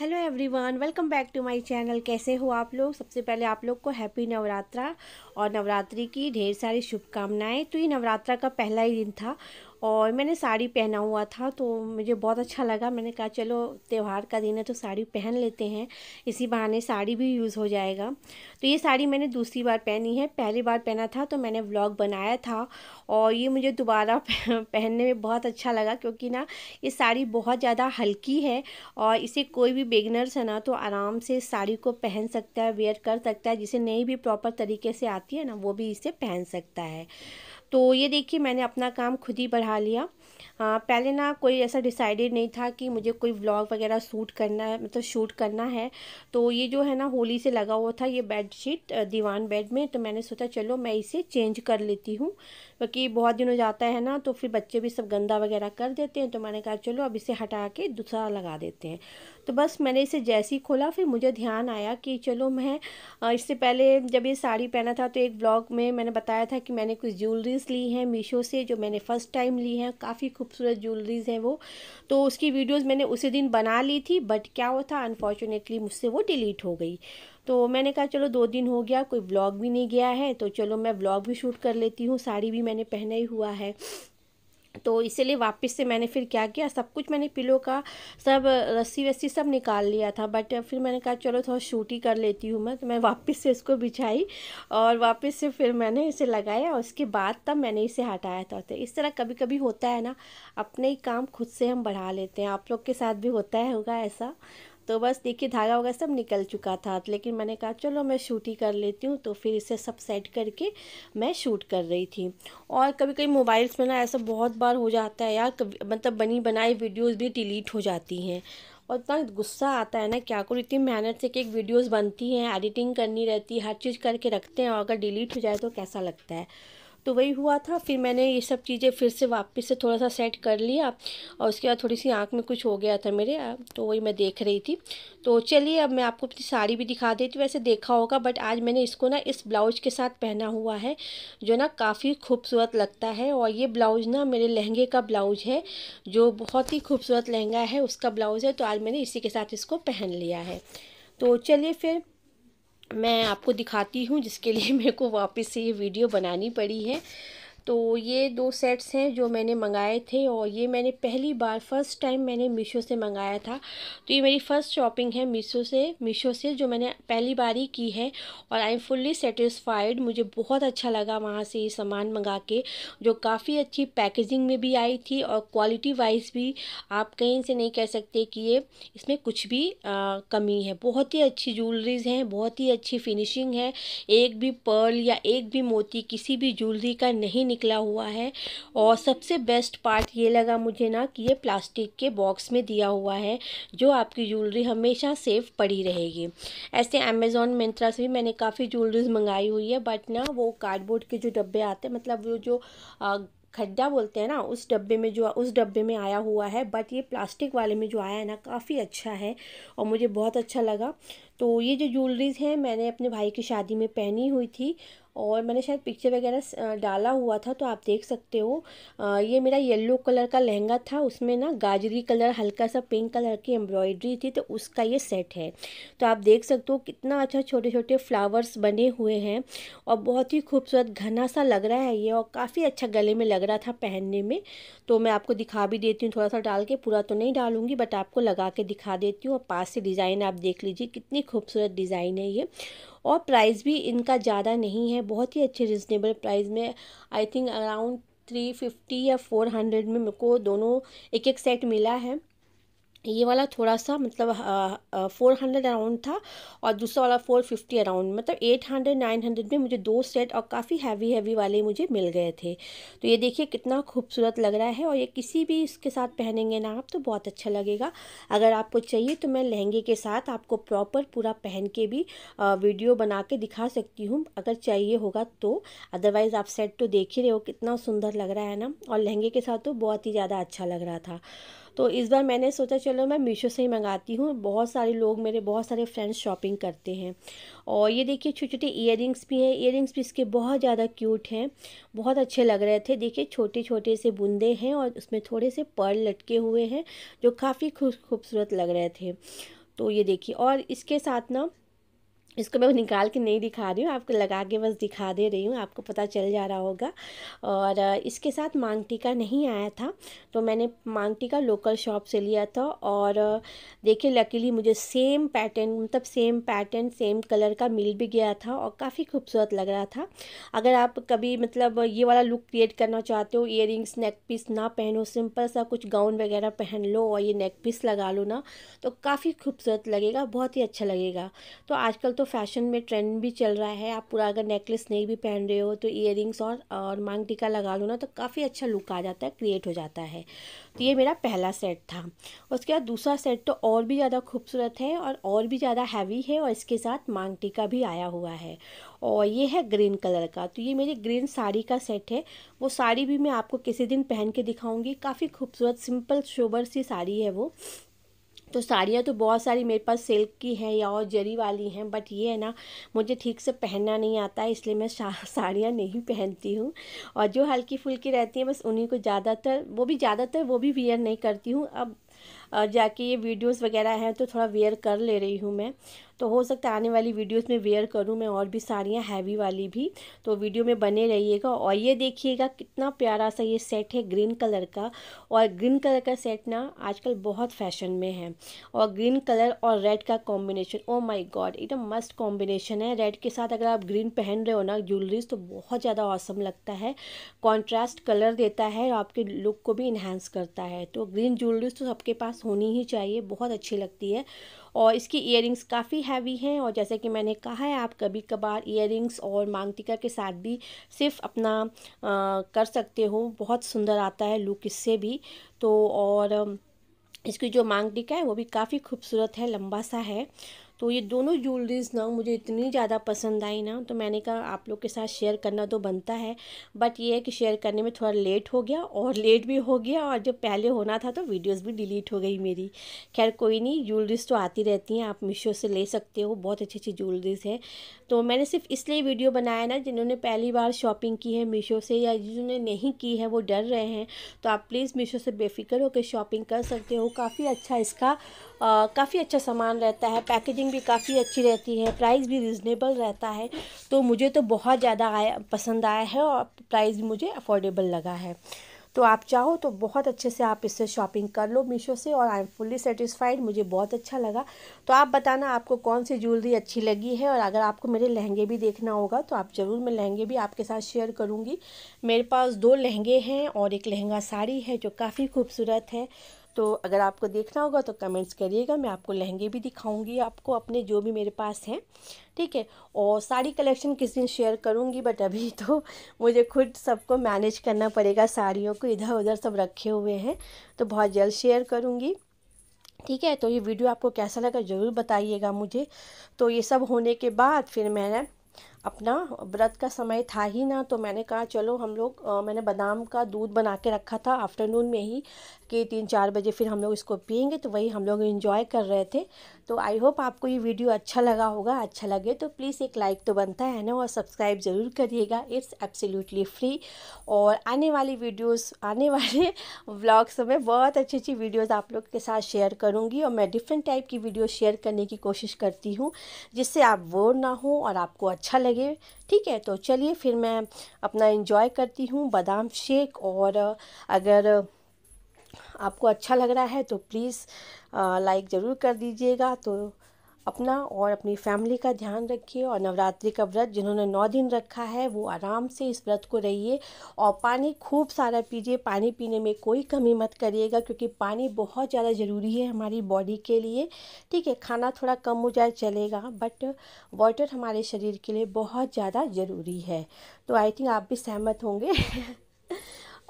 hello everyone welcome back to my channel कैसे हो आप लोग सबसे पहले आप लोग को हैप्पी नवरात्रा और नवरात्रि की ढेर सारी शुभकामनाएं तो ये नवरात्रा का पहला ही दिन था और मैंने साड़ी पहना हुआ था तो मुझे बहुत अच्छा लगा मैंने कहा चलो त्यौहार का दिन है तो साड़ी पहन लेते हैं इसी बहाने साड़ी भी यूज़ हो जाएगा तो ये साड़ी मैंने दूसरी बार पहनी है पहली बार पहना था तो मैंने व्लॉग बनाया था और ये मुझे दोबारा पहनने में बहुत अच्छा लगा क्योंकि ना ये साड़ी बहुत ज़्यादा हल्की है और इसे कोई भी बिगनर्स है ना तो आराम से साड़ी को पहन सकता है वेयर कर सकता है जिसे नहीं भी प्रॉपर तरीके से आती है ना वो भी इसे पहन सकता है तो ये देखिए मैंने अपना काम खुद ही बढ़ा लिया आ, पहले ना कोई ऐसा डिसाइडेड नहीं था कि मुझे कोई व्लॉग वगैरह शूट करना है मतलब शूट करना है तो ये जो है ना होली से लगा हुआ था ये बेड शीट दीवान बेड में तो मैंने सोचा चलो मैं इसे चेंज कर लेती हूँ क्योंकि बहुत दिन हो जाता है ना तो फिर बच्चे भी सब गंदा वगैरह कर देते हैं तो मैंने कहा चलो अब इसे हटा के दूसरा लगा देते हैं तो बस मैंने इसे जैसे ही खोला फिर मुझे ध्यान आया कि चलो मैं इससे पहले जब ये साड़ी पहना था तो एक ब्लॉग में मैंने बताया था कि मैंने कुछ ज्वेलरीज ली हैं मीशो से जो मैंने फ़र्स्ट टाइम ली हैं काफ़ी खूबसूरत ज्वेलरीज हैं वो तो उसकी वीडियोज़ मैंने उसी दिन बना ली थी बट क्या हुआ था अनफॉर्चुनेटली मुझसे वो डिलीट हो गई तो मैंने कहा चलो दो दिन हो गया कोई ब्लॉग भी नहीं गया है तो चलो मैं ब्लॉग भी शूट कर लेती हूँ साड़ी भी मैंने पहना ही हुआ है तो इसीलिए वापस से मैंने फिर क्या किया सब कुछ मैंने पिलो का सब रस्सी वस्सी सब निकाल लिया था बट फिर मैंने कहा चलो थोड़ा शूट ही कर लेती हूँ मैं तो मैं वापस से इसको बिछाई और वापस से फिर मैंने इसे लगाया और उसके बाद तब मैंने इसे हटाया था तो इस तरह कभी कभी होता है ना अपने ही काम खुद से हम बढ़ा लेते हैं आप लोग के साथ भी होता है होगा ऐसा तो बस देखिए धागा वगैरह सब निकल चुका था लेकिन मैंने कहा चलो मैं शूट ही कर लेती हूँ तो फिर इसे सब सेट करके मैं शूट कर रही थी और कभी कभी मोबाइल्स में ना ऐसा बहुत बार हो जाता है यार मतलब बनी बनाई वीडियोज़ भी डिलीट हो जाती हैं और इतना गुस्सा आता है ना क्या करूँ इतनी मेहनत से कि एक वीडियोज़ बनती हैं एडिटिंग करनी रहती है हर चीज़ करके रखते हैं और अगर डिलीट हो जाए तो कैसा लगता है तो वही हुआ था फिर मैंने ये सब चीज़ें फिर से वापस से थोड़ा सा सेट कर लिया और उसके बाद थोड़ी सी आँख में कुछ हो गया था मेरे तो वही मैं देख रही थी तो चलिए अब मैं आपको अपनी साड़ी भी दिखा देती हूँ वैसे देखा होगा बट आज मैंने इसको ना इस ब्लाउज के साथ पहना हुआ है जो ना काफ़ी खूबसूरत लगता है और ये ब्लाउज ना मेरे लहंगे का ब्लाउज है जो बहुत ही खूबसूरत लहंगा है उसका ब्लाउज है तो आज मैंने इसी के साथ इसको पहन लिया है तो चलिए फिर मैं आपको दिखाती हूँ जिसके लिए मेरे को वापस से ये वीडियो बनानी पड़ी है तो ये दो सेट्स हैं जो मैंने मंगाए थे और ये मैंने पहली बार फ़र्स्ट टाइम मैंने मीशो से मंगाया था तो ये मेरी फ़र्स्ट शॉपिंग है मीशो से मीशो से जो मैंने पहली बार ही की है और आई एम फुल्ली सेटिस्फाइड मुझे बहुत अच्छा लगा वहाँ से ये सामान मंगा के जो काफ़ी अच्छी पैकेजिंग में भी आई थी और क्वालिटी वाइज भी आप कहीं से नहीं कह सकते कि ये इसमें कुछ भी आ, कमी है बहुत ही अच्छी ज्वेलरीज हैं बहुत ही अच्छी फिनिशिंग है एक भी पर्ल या एक भी मोती किसी भी ज्वेलरी का नहीं निकला हुआ है और सबसे बेस्ट पार्ट ये लगा मुझे ना कि ये प्लास्टिक के बॉक्स में दिया हुआ है जो आपकी ज्वेलरी हमेशा सेफ पड़ी रहेगी ऐसे अमेज़ोन मिंत्रा से भी मैंने काफ़ी ज्वेलरीज मंगाई हुई है बट ना वो कार्डबोर्ड के जो डब्बे आते हैं मतलब वो जो आ, खड्डा बोलते हैं ना उस डब्बे में जो उस डब्बे में आया हुआ है बट ये प्लास्टिक वाले में जो आया है ना काफ़ी अच्छा है और मुझे बहुत अच्छा लगा तो ये जो ज्वेलरीज़ हैं मैंने अपने भाई की शादी में पहनी हुई थी और मैंने शायद पिक्चर वगैरह डाला हुआ था तो आप देख सकते हो ये मेरा येलो कलर का लहंगा था उसमें ना गाजरी कलर हल्का सा पिंक कलर की एम्ब्रॉयडरी थी तो उसका ये सेट है तो आप देख सकते हो कितना अच्छा छोटे छोटे फ्लावर्स बने हुए हैं और बहुत ही खूबसूरत घना सा लग रहा है ये और काफ़ी अच्छा गले में लग रहा था पहनने में तो मैं आपको दिखा भी देती हूँ थोड़ा सा डाल के पूरा तो नहीं डालूंगी बट आपको लगा के दिखा देती हूँ और पास से डिज़ाइन आप देख लीजिए कितनी खूबसूरत डिज़ाइन है ये और प्राइस भी इनका ज़्यादा नहीं है बहुत ही अच्छे रिजनेबल प्राइस में I think around three fifty या फोर हंड्रेड में मेरे को दोनों एक एक सेट मिला है ये वाला थोड़ा सा मतलब फोर हंड्रेड अराउंड था और दूसरा वाला फोर फिफ्टी अराउंड मतलब एट हंड्रेड नाइन हंड्रेड में मुझे दो सेट और काफ़ी हैवी हैवी वाले मुझे मिल गए थे तो ये देखिए कितना खूबसूरत लग रहा है और ये किसी भी इसके साथ पहनेंगे ना आप तो बहुत अच्छा लगेगा अगर आपको चाहिए तो मैं लहंगे के साथ आपको प्रॉपर पूरा पहन के भी वीडियो बना के दिखा सकती हूँ अगर चाहिए होगा तो अदरवाइज़ आप सेट तो देख ही रहे हो कितना सुंदर लग रहा है ना और लहंगे के साथ तो बहुत ही ज़्यादा अच्छा लग रहा था तो इस बार मैंने सोचा चलो मैं मीशो से ही मंगाती हूँ बहुत सारे लोग मेरे बहुत सारे फ्रेंड्स शॉपिंग करते हैं और ये देखिए छोटे छोटे इयर भी हैं इयर भी इसके बहुत ज़्यादा क्यूट हैं बहुत अच्छे लग रहे थे देखिए छोटे छोटे से बूंदे हैं और उसमें थोड़े से पर्ल लटके हुए हैं जो काफ़ी खूबसूरत लग रहे थे तो ये देखिए और इसके साथ ना इसको मैं निकाल के नहीं दिखा रही हूँ आपको लगा के बस दिखा दे रही हूँ आपको पता चल जा रहा होगा और इसके साथ मांग टीका नहीं आया था तो मैंने मांग टीका लोकल शॉप से लिया था और देखिए लकीली मुझे सेम पैटर्न मतलब सेम पैटर्न सेम कलर का मिल भी गया था और काफ़ी खूबसूरत लग रहा था अगर आप कभी मतलब ये वाला लुक क्रिएट करना चाहते हो ईयर नेक पीस ना पहनो सिंपल सा कुछ गाउन वगैरह पहन लो और ये नेक पीस लगा लो ना तो काफ़ी खूबसूरत लगेगा बहुत ही अच्छा लगेगा तो आजकल तो तो फैशन में ट्रेंड भी चल रहा है आप पूरा अगर नेकलेस नहीं भी पहन रहे हो तो इयर और और मांग टीका लगा लो ना तो काफ़ी अच्छा लुक आ जाता है क्रिएट हो जाता है तो ये मेरा पहला सेट था उसके बाद दूसरा सेट तो और भी ज़्यादा खूबसूरत है और और भी ज़्यादा हैवी है और इसके साथ मांग टीका भी आया हुआ है और ये है ग्रीन कलर का तो ये मेरी ग्रीन साड़ी का सेट है वो साड़ी भी मैं आपको किसी दिन पहन के दिखाऊंगी काफ़ी खूबसूरत सिंपल शोबर सी साड़ी है वो तो साड़ियाँ तो बहुत सारी मेरे पास सिल्क की हैं या और जरी वाली हैं बट ये है ना मुझे ठीक से पहनना नहीं आता है इसलिए मैं साड़ियाँ नहीं पहनती हूँ और जो हल्की फुल्की रहती हैं बस उन्हीं को ज़्यादातर वो भी ज़्यादातर वो भी वियर नहीं करती हूँ अब जाके ये वीडियोस वगैरह हैं तो थोड़ा वेयर कर ले रही हूँ मैं तो हो सकता है आने वाली वीडियोस में वेयर करूँ मैं और भी साड़ियाँ हैवी वाली भी तो वीडियो में बने रहिएगा और ये देखिएगा कितना प्यारा सा ये सेट है ग्रीन कलर का और ग्रीन कलर का सेट ना आजकल बहुत फैशन में है और ग्रीन कलर और रेड का कॉम्बिनेशन ओ माई गॉड एकदम मस्त कॉम्बिनेशन है रेड के साथ अगर आप ग्रीन पहन रहे हो ना ज्वेलरीज तो बहुत ज़्यादा औसम लगता है कॉन्ट्रास्ट कलर देता है और आपके लुक को भी इन्हांस करता है तो ग्रीन ज्वेलरीज तो सबके पास होनी ही चाहिए बहुत अच्छी लगती है और इसकी इयर काफ़ी हैवी हैं और जैसे कि मैंने कहा है आप कभी कभार इयर और मांगटिका के साथ भी सिर्फ अपना आ, कर सकते हो बहुत सुंदर आता है लुक इससे भी तो और इसकी जो मांग है वो भी काफ़ी खूबसूरत है लंबा सा है तो ये दोनों ज्वेलरीज़ ना मुझे इतनी ज़्यादा पसंद आई ना तो मैंने कहा आप लोग के साथ शेयर करना तो बनता है बट ये है कि शेयर करने में थोड़ा लेट हो गया और लेट भी हो गया और जब पहले होना था तो वीडियोस भी डिलीट हो गई मेरी खैर कोई नहीं ज्वेलरीज़ तो आती रहती हैं आप मीशो से ले सकते हो बहुत अच्छी अच्छी ज्वेलरीज़ है तो मैंने सिर्फ इसलिए वीडियो बनाया ना जिन्होंने पहली बार शॉपिंग की है मीशो से या जिन्होंने नहीं की है वो डर रहे हैं तो आप प्लीज़ मीशो से बेफिक्र होकर शॉपिंग कर सकते हो काफ़ी अच्छा इसका काफ़ी अच्छा सामान रहता है पैकेजिंग पैकेजिंग भी काफ़ी अच्छी रहती है प्राइस भी रिजनेबल रहता है तो मुझे तो बहुत ज़्यादा आया पसंद आया है और प्राइस भी मुझे अफोर्डेबल लगा है तो आप चाहो तो बहुत अच्छे से आप इससे शॉपिंग कर लो मीशो से और आई एम फुल्ली सेटिस्फाइड मुझे बहुत अच्छा लगा तो आप बताना आपको कौन सी ज्वेलरी अच्छी लगी है और अगर आपको मेरे लहंगे भी देखना होगा तो आप ज़रूर मैं लहंगे भी आपके साथ शेयर करूंगी मेरे पास दो लहंगे हैं और एक लहंगा साड़ी है जो काफ़ी खूबसूरत है तो अगर आपको देखना होगा तो कमेंट्स करिएगा मैं आपको लहंगे भी दिखाऊंगी आपको अपने जो भी मेरे पास हैं ठीक है और साड़ी कलेक्शन किस दिन शेयर करूंगी बट अभी तो मुझे खुद सबको मैनेज करना पड़ेगा साड़ियों को इधर उधर सब रखे हुए हैं तो बहुत जल्द शेयर करूँगी ठीक है तो ये वीडियो आपको कैसा लगा ज़रूर बताइएगा मुझे तो ये सब होने के बाद फिर मैंने अपना व्रत का समय था ही ना तो मैंने कहा चलो हम लोग मैंने बादाम का दूध बना के रखा था आफ्टरनून में ही के तीन चार बजे फिर हम लोग इसको पियेंगे तो वही हम लोग इन्जॉय कर रहे थे तो आई होप आपको ये वीडियो अच्छा लगा होगा अच्छा लगे तो प्लीज़ एक लाइक तो बनता है ना और सब्सक्राइब ज़रूर करिएगा इट्स एब्सोल्युटली फ्री और आने वाली वीडियोस आने वाले व्लॉग्स में बहुत अच्छी अच्छी वीडियोस आप लोग के साथ शेयर करूँगी और मैं डिफरेंट टाइप की वीडियो शेयर करने की कोशिश करती हूँ जिससे आप बोर ना हो और आपको अच्छा लगे ठीक है तो चलिए फिर मैं अपना इन्जॉय करती हूँ बादाम शेक और अगर आपको अच्छा लग रहा है तो प्लीज़ लाइक ज़रूर कर दीजिएगा तो अपना और अपनी फैमिली का ध्यान रखिए और नवरात्रि का व्रत जिन्होंने नौ दिन रखा है वो आराम से इस व्रत को रहिए और पानी खूब सारा पीजिए पानी पीने में कोई कमी मत करिएगा क्योंकि पानी बहुत ज़्यादा ज़रूरी है हमारी बॉडी के लिए ठीक है खाना थोड़ा कम हो जाए चलेगा बट वाटर हमारे शरीर के लिए बहुत ज़्यादा ज़रूरी है तो आई थिंक आप भी सहमत होंगे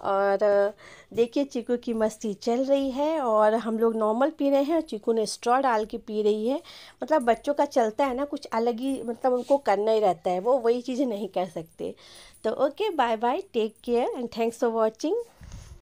और देखिए चीकू की मस्ती चल रही है और हम लोग नॉर्मल पी रहे हैं और चीकू ने स्ट्रॉ डाल के पी रही है मतलब बच्चों का चलता है ना कुछ अलग ही मतलब उनको करना ही रहता है वो वही चीज़ें नहीं कर सकते तो okay bye bye take care and thanks for watching